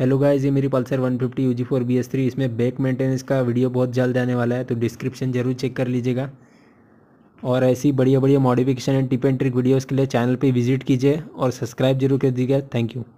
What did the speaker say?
hello guys ये मेरी Pulsar 150 fifty U G four B S three इसमें back maintenance का वीडियो बहुत जल्द आने वाला है तो डिस्क्रिप्शन जरूर चेक कर लीजिएगा और ऐसी बढ़िया बढ़िया modification and tip and trick videos के लिए चैनल पे विजिट कीजिए और सब्सक्राइब जरूर कर दीजिएगा थैंक यू